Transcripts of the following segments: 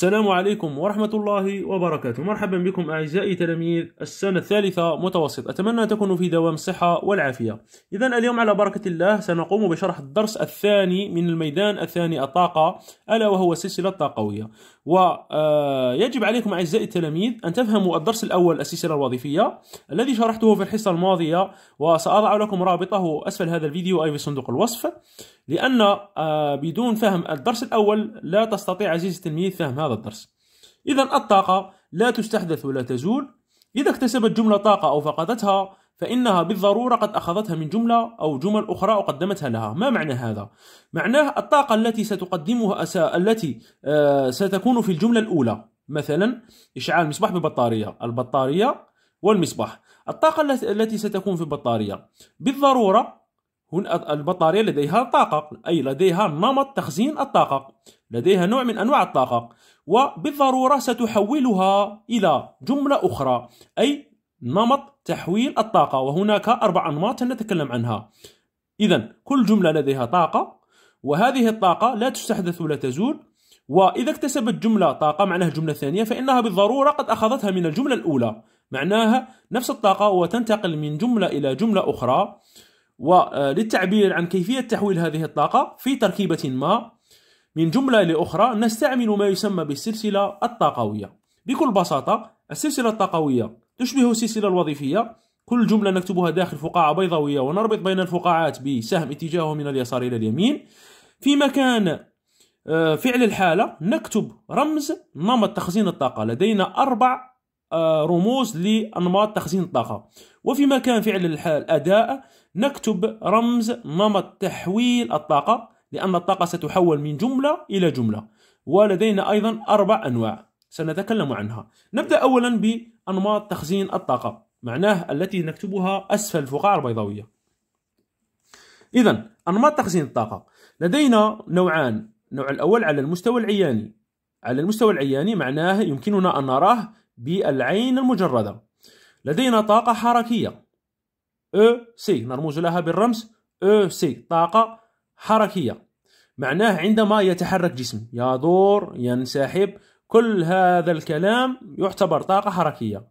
السلام عليكم ورحمة الله وبركاته مرحبا بكم أعزائي تلاميذ السنة الثالثة متوسط أتمنى أن تكونوا في دوام الصحة والعافية إذا اليوم على بركة الله سنقوم بشرح الدرس الثاني من الميدان الثاني الطاقة ألا وهو السلسلة الطاقوية ويجب آه، عليكم أعزائي التلاميذ أن تفهموا الدرس الأول السلسلة الوظيفية الذي شرحته في الحصة الماضية وسأضع لكم رابطه أسفل هذا الفيديو أي في صندوق الوصف لأن آه، بدون فهم الدرس الأول لا تستطيع عزيزي التلميذ فهم هذا هذا الدرس إذا الطاقة لا تستحدث ولا تزول إذا اكتسبت جملة طاقة أو فقدتها فإنها بالضرورة قد أخذتها من جملة أو جمل أخرى وقدمتها لها ما معنى هذا؟ معناه الطاقة التي ستقدمها أسا... التي آه، ستكون في الجملة الأولى مثلا إشعال مصباح ببطارية البطارية والمصباح الطاقة التي ستكون في البطارية بالضرورة هنا البطارية لديها طاقة أي لديها نمط تخزين الطاقة لديها نوع من أنواع الطاقة وبالضرورة ستحولها إلى جملة أخرى أي نمط تحويل الطاقة وهناك أربع أنماط سنتكلم عنها إذا كل جملة لديها طاقة وهذه الطاقة لا تستحدث ولا تزول وإذا اكتسبت جملة طاقة معناها الجملة الثانية فإنها بالضرورة قد أخذتها من الجملة الأولى معناها نفس الطاقة وتنتقل من جملة إلى جملة أخرى وللتعبير عن كيفية تحويل هذه الطاقة في تركيبة ما من جملة لأخرى نستعمل ما يسمى بالسلسلة الطاقوية بكل بساطة السلسلة الطاقوية تشبه السلسلة الوظيفية كل جملة نكتبها داخل فقاعة بيضاوية ونربط بين الفقاعات بسهم اتجاهه من اليسار إلى اليمين في مكان آه، فعل الحالة نكتب رمز نمط تخزين الطاقة لدينا أربع آه، رموز لأنماط تخزين الطاقة وفي مكان فعل الحال أداء نكتب رمز نمط تحويل الطاقة لأن الطاقة ستحول من جملة إلى جملة ولدينا أيضا أربع أنواع سنتكلم عنها نبدأ أولا بأنماط تخزين الطاقة معناه التي نكتبها أسفل الفقاعة البيضاوية إذا أنماط تخزين الطاقة لدينا نوعان النوع الأول على المستوى العياني على المستوى العياني معناه يمكننا أن نراه بالعين المجردة لدينا طاقة حركية أو سي نرمز لها بالرمز أو سي طاقة حركية معناه عندما يتحرك جسم يدور ينسحب كل هذا الكلام يعتبر طاقة حركية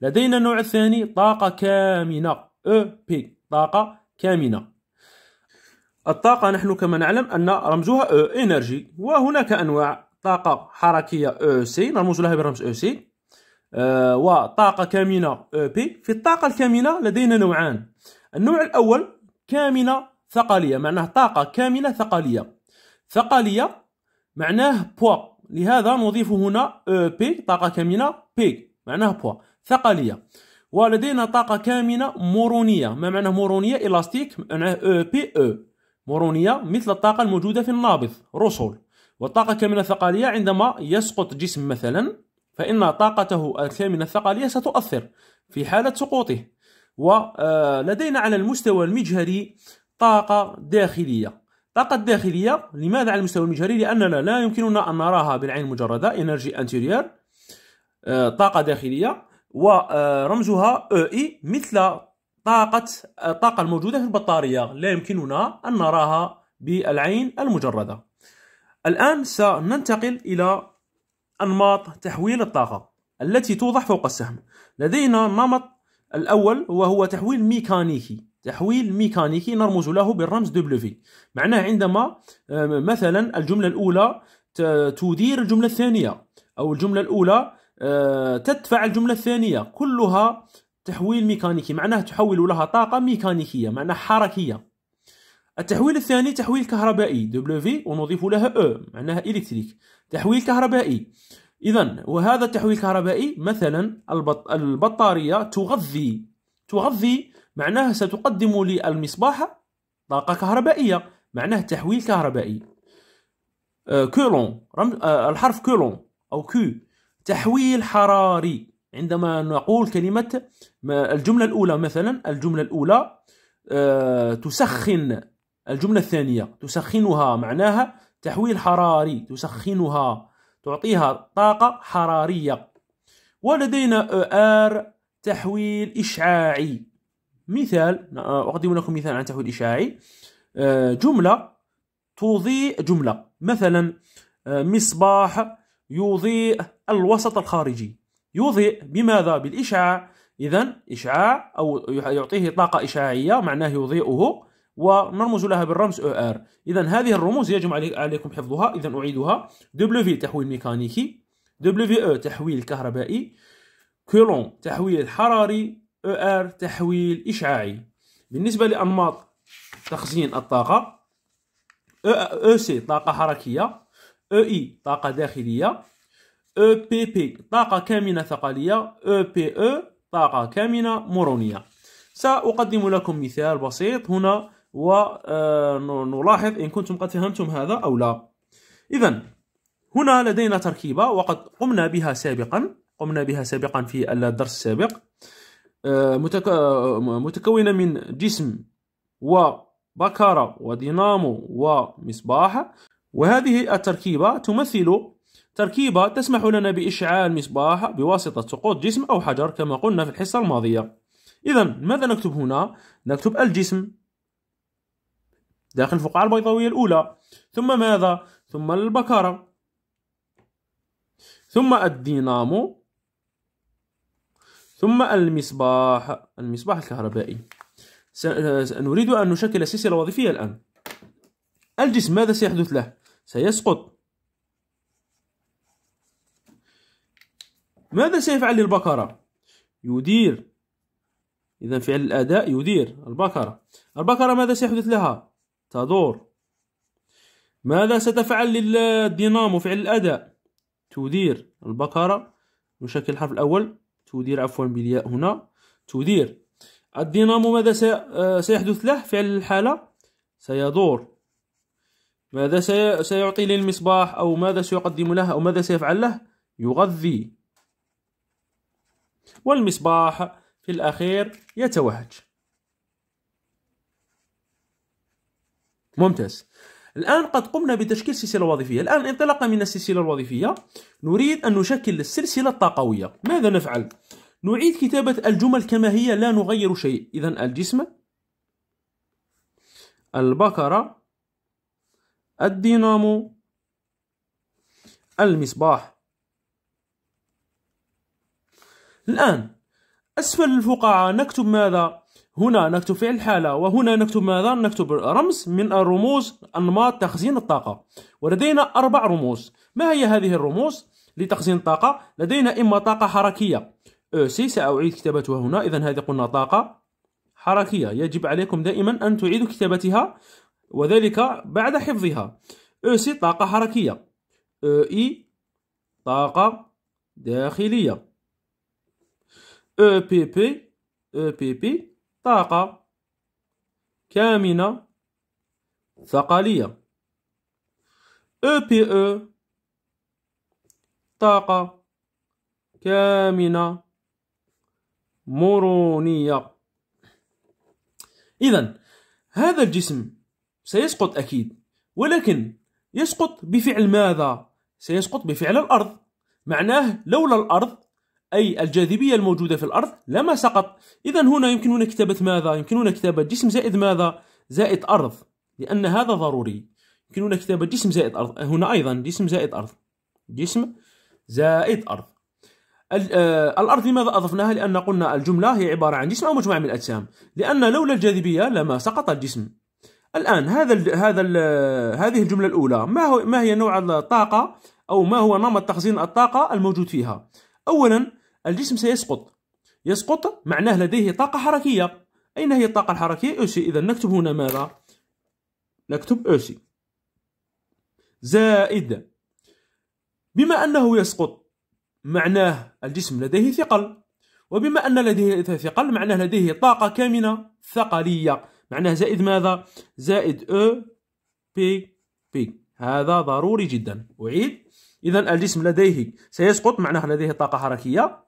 لدينا النوع الثاني طاقة كامنة أو بي طاقة كامنة الطاقة نحن كما نعلم أن رمزها أو إنرجي وهناك أنواع طاقة حركية أو سي نرمز لها بالرمز أو سي آه، وطاقة كامنة آه، بي في الطاقة الكامنة لدينا نوعان النوع الأول كامنة ثقلية معناه طاقة كامنة ثقلية ثقلية معناه بوا لهذا نضيف هنا آه، بي طاقة كامنة بي معناه بوا ثقلية ولدينا طاقة كامنة مورونية ما معنى مورونية إلاستيك معناه أو بي أو مورونية مثل الطاقة الموجودة في النابض رسول والطاقة كامنة ثقلية عندما يسقط جسم مثلا فإن طاقته الثامنة الثقلية ستؤثر في حالة سقوطه ولدينا آه، على المستوى المجهري طاقة داخلية الطاقة الداخلية لماذا على المستوى المجهري؟ لأننا لا يمكننا أن نراها بالعين المجردة انرجي انتيرير طاقة داخلية ورمزها آه، E e, مثل طاقة آه، الطاقة الموجودة في البطارية لا يمكننا أن نراها بالعين المجردة الآن سننتقل إلى أنماط تحويل الطاقة التي توضع فوق السهم لدينا النمط الأول وهو تحويل ميكانيكي تحويل ميكانيكي نرمز له بالرمز W معناه عندما آه، مثلا الجملة الأولى تدير الجملة الثانية أو الجملة الأولى آه، تدفع الجملة الثانية كلها تحويل ميكانيكي معناه تحول لها طاقة ميكانيكية معناه حركية التحويل الثاني تحويل كهربائي W ونضيف لها E معناها إلكتريك تحويل كهربائي إذا وهذا التحويل الكهربائي مثلا البط... البطارية تغذي تغذي معناها ستقدم للمصباح طاقة كهربائية معناه تحويل كهربائي أه كولون رم... أه الحرف كولون أو كو تحويل حراري عندما نقول كلمة الجملة الأولى مثلا الجملة الأولى أه تسخن الجملة الثانية تسخنها معناها تحويل حراري تسخنها تعطيها طاقة حرارية ولدينا ار تحويل إشعاعي مثال أقدم لكم مثال عن تحويل إشعاعي آه، جملة تضيء جملة مثلا آه، مصباح يضيء الوسط الخارجي يضيء بماذا بالإشعاع إذا إشعاع أو يعطيه طاقة إشعاعية معناه يضيئه ونرمز لها بالرمز او ار اذا هذه الرموز يجب عليكم حفظها اذا اعيدها دبليو تحويل ميكانيكي دبليو او تحويل كهربائي كولوم تحويل حراري او ار تحويل اشعاعي بالنسبه لانماط تخزين الطاقه او سي طاقه حركيه او اي طاقه داخليه او بي بي طاقه كامنه ثقليه او بي او طاقه كامنه مرونيه ساقدم لكم مثال بسيط هنا ونلاحظ آه، إن كنتم قد فهمتم هذا أو لا إذا هنا لدينا تركيبة وقد قمنا بها سابقا قمنا بها سابقا في الدرس السابق آه، آه، متكونة من جسم وبكارة ودينامو ومصباح وهذه التركيبة تمثل تركيبة تسمح لنا بإشعال مصباح بواسطة سقوط جسم أو حجر كما قلنا في الحصة الماضية إذا ماذا نكتب هنا؟ نكتب الجسم داخل الفقاعة البيضاوية الأولى ثم ماذا؟ ثم البكرة ثم الدينامو ثم المصباح المصباح الكهربائي نريد أن نشكل سلسلة وظيفية الآن الجسم ماذا سيحدث له؟ سيسقط ماذا سيفعل للبكرة؟ يدير إذا فعل الأداء يدير البقرة البقرة ماذا سيحدث لها؟ تدور ماذا ستفعل للدينامو فعل الأداء تدير البقرة نشكل الحرف الأول تدير عفوا بالياء هنا تدير الدينامو ماذا آه، سيحدث له فعل الحالة سيدور ماذا سيعطي للمصباح أو ماذا سيقدم له أو ماذا سيفعل له يغذي والمصباح في الأخير يتوهج ممتاز الآن قد قمنا بتشكيل سلسلة وظيفية الآن انطلاقا من السلسلة الوظيفية نريد أن نشكل السلسلة الطاقوية ماذا نفعل؟ نعيد كتابة الجمل كما هي لا نغير شيء إذا الجسم البكرة الدينامو المصباح الآن أسفل الفقاعة نكتب ماذا؟ هنا نكتب فعل الحالة وهنا نكتب ماذا؟ نكتب رمز من الرموز أنماط تخزين الطاقة ولدينا أربع رموز ما هي هذه الرموز؟ لتخزين الطاقة لدينا إما طاقة أو أه، سي سأعيد كتابتها هنا إذا هذه قلنا طاقة حركية يجب عليكم دائما أن تعيدوا كتابتها وذلك بعد حفظها أو أه، سي طاقة حركية أو أه، إي طاقة داخلية أو أو بي بي بي بي طاقة كامنة ثقلية EPE e طاقة كامنة مرونية إذا هذا الجسم سيسقط أكيد ولكن يسقط بفعل ماذا؟ سيسقط بفعل الأرض معناه لولا الأرض أي الجاذبية الموجودة في الأرض لما سقط إذا هنا يمكننا كتابة ماذا؟ يمكننا كتابة جسم زائد ماذا؟ زائد أرض لأن هذا ضروري يمكننا كتابة جسم زائد أرض هنا أيضا جسم زائد أرض جسم زائد أرض آه، الأرض لماذا أضفناها؟ لأن قلنا الجملة هي عبارة عن جسم أو مجموعة من الأجسام لأن لولا الجاذبية لما سقط الجسم الآن هذا ال هذا ال هذه الجملة الأولى ما هو ما هي نوع الطاقة أو ما هو نمط تخزين الطاقة الموجود فيها؟ أولا الجسم سيسقط يسقط معناه لديه طاقة حركية أين هي الطاقة الحركية؟ أوسي إذا نكتب هنا ماذا؟ نكتب أوسي زائد بما أنه يسقط معناه الجسم لديه ثقل وبما أن لديه ثقل معناه لديه طاقة كامنة ثقلية معناه زائد ماذا؟ زائد أو بي بي هذا ضروري جدا أعيد إذا الجسم لديه سيسقط معناه لديه طاقة حركية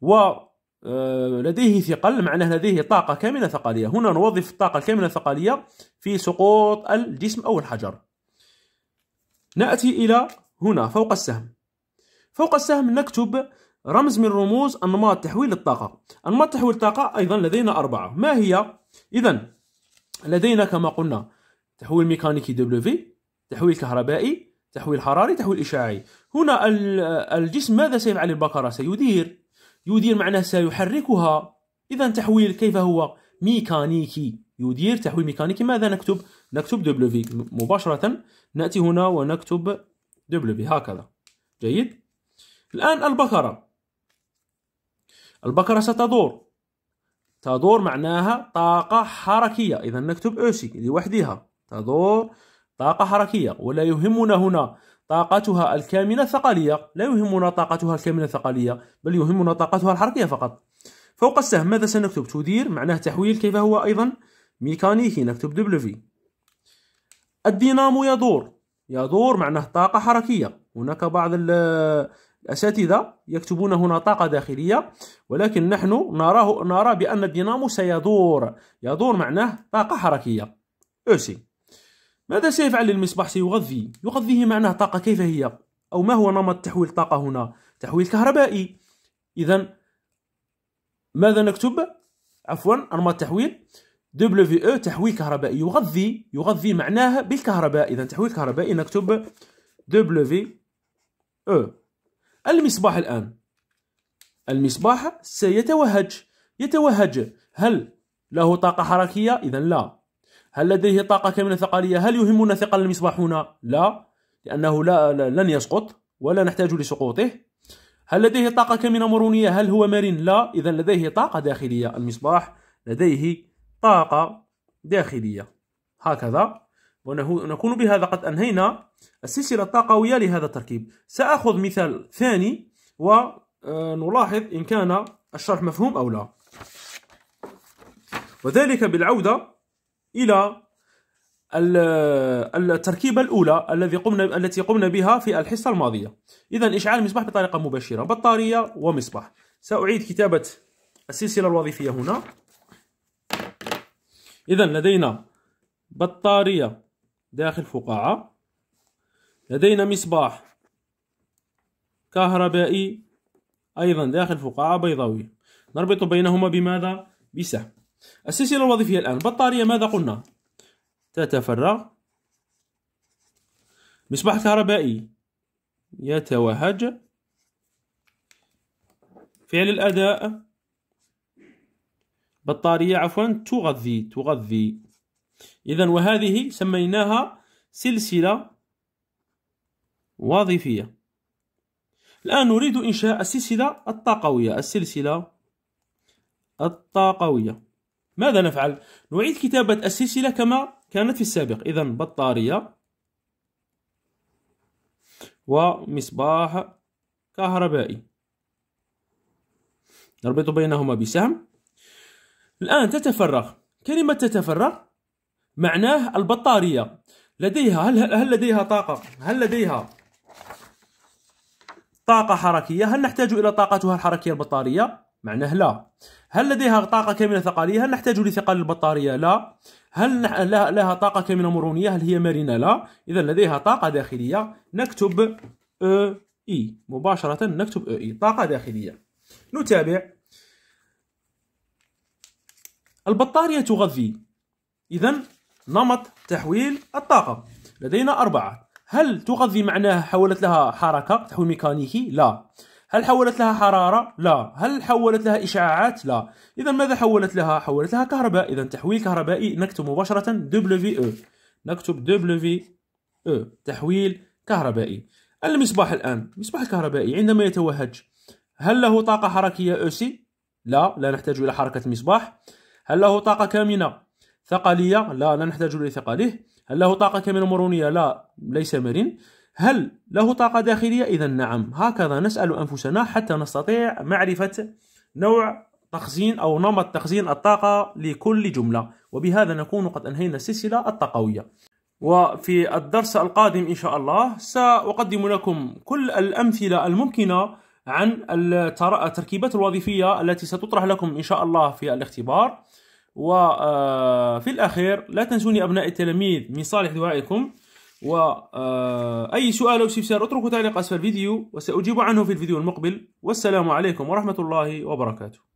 ولديه آه، ثقل معناه لديه طاقة كاملة ثقلية هنا نوظف الطاقة الكاملة الثقلية في سقوط الجسم أو الحجر نأتي إلى هنا فوق السهم فوق السهم نكتب رمز من رموز أنماط تحويل الطاقة أنماط تحويل الطاقة أيضا لدينا أربعة ما هي؟ إذا لدينا كما قلنا تحويل ميكانيكي دبليو في تحويل كهربائي تحويل حراري تحويل إشعاعي هنا الجسم ماذا سيفعل البكرة؟ سيدير يدير معناه سيحركها إذا تحويل كيف هو ميكانيكي يدير تحويل ميكانيكي ماذا نكتب نكتب دبليو مباشرة نأتي هنا ونكتب دبليو هكذا جيد الآن البقره البقره ستدور تدور معناها طاقة حركية إذا نكتب أوسي لوحدها تدور طاقة حركية ولا يهمنا هنا طاقتها الكامنة ثقلية لا يهمنا طاقتها الكامنة ثقلية بل يهمنا طاقتها الحركية فقط فوق السهم ماذا سنكتب تدير معناه تحويل كيف هو أيضا ميكانيكي نكتب دبليو الدينامو يدور يدور معناه طاقة حركية هناك بعض الأساتذة يكتبون هنا طاقة داخلية ولكن نحن نراه نرى بأن الدينامو سيدور يدور معناه طاقة حركية أوسي ماذا سيفعل المصباح سيغذي يغذيه معناه طاقة كيف هي أو ما هو نمط تحويل الطاقة هنا؟ تحويل كهربائي إذا ماذا نكتب؟ عفوا أنماط تحويل WE تحويل كهربائي يغذي يغذي معناه بالكهرباء إذا تحويل كهربائي نكتب WE المصباح الآن المصباح سيتوهج يتوهج هل له طاقة حركية؟ إذا لا هل لديه طاقة كاملة ثقالية؟ هل يهمنا ثقل المصباح هنا لا لأنه لا, لا لن يسقط ولا نحتاج لسقوطه هل لديه طاقة كاملة مرونية هل هو مرن لا إذا لديه طاقة داخلية المصباح لديه طاقة داخلية هكذا ونكون بهذا قد أنهينا السلسلة الطاقوية لهذا التركيب سأخذ مثال ثاني ونلاحظ آه، إن كان الشرح مفهوم أو لا وذلك بالعودة إلى التركيبة الأولى الذي قمنا التي قمنا بها في الحصة الماضية إذا إشعال المصباح بطريقة مباشرة بطارية ومصباح سأعيد كتابة السلسلة الوظيفية هنا إذا لدينا بطارية داخل فقاعة لدينا مصباح كهربائي أيضا داخل فقاعة بيضاوية نربط بينهما بماذا؟ بسهم السلسلة الوظيفية الآن البطارية ماذا قلنا تتفرغ مصباح كهربائي يتوهج فعل الأداء بطارية عفوا تغذي تغذي إذا وهذه سميناها سلسلة وظيفية الآن نريد إنشاء السلسلة الطاقوية السلسلة الطاقوية ماذا نفعل؟ نعيد كتابة السلسلة كما كانت في السابق إذا بطارية ومصباح كهربائي نربط بينهما بسهم الآن تتفرغ كلمة تتفرغ معناه البطارية لديها هل, هل لديها طاقة هل لديها طاقة حركية هل نحتاج إلى طاقتها الحركية البطارية معناه لا هل لديها طاقة كاملة ثقالية؟ هل نحتاج لثقل البطارية لا هل لها طاقة كاملة مرونية هل هي مرنة لا إذا لديها طاقة داخلية نكتب أ إي مباشرة نكتب أ إي طاقة داخلية نتابع البطارية تغذي إذا نمط تحويل الطاقة لدينا أربعة هل تغذي معناها حولت لها حركة تحويل ميكانيكي؟ لا هل حولت لها حرارة؟ لا هل حولت لها إشعاعات؟ لا إذا ماذا حولت لها؟ حولت لها كهرباء إذا تحويل كهربائي نكتب مباشرة WE نكتب WE تحويل كهربائي المصباح الآن المصباح الكهربائي عندما يتوهج هل له طاقة حركية أوسي؟ لا لا نحتاج إلى حركة مصباح هل له طاقة كامنة ثقلية؟ لا لا نحتاج إلى ثقله هل له طاقة كامنة مرونية؟ لا ليس مرن هل له طاقة داخلية؟ إذا نعم هكذا نسأل أنفسنا حتى نستطيع معرفة نوع تخزين أو نمط تخزين الطاقة لكل جملة وبهذا نكون قد أنهينا السلسلة الطاقوية وفي الدرس القادم إن شاء الله سأقدم لكم كل الأمثلة الممكنة عن التركيبات الوظيفية التي ستطرح لكم إن شاء الله في الاختبار وفي آه، الأخير لا تنسوني أبناء التلاميذ من صالح دعائكم وأي آه، سؤال أو استفسار اتركوا تعليق أسفل الفيديو وسأجيب عنه في الفيديو المقبل والسلام عليكم ورحمة الله وبركاته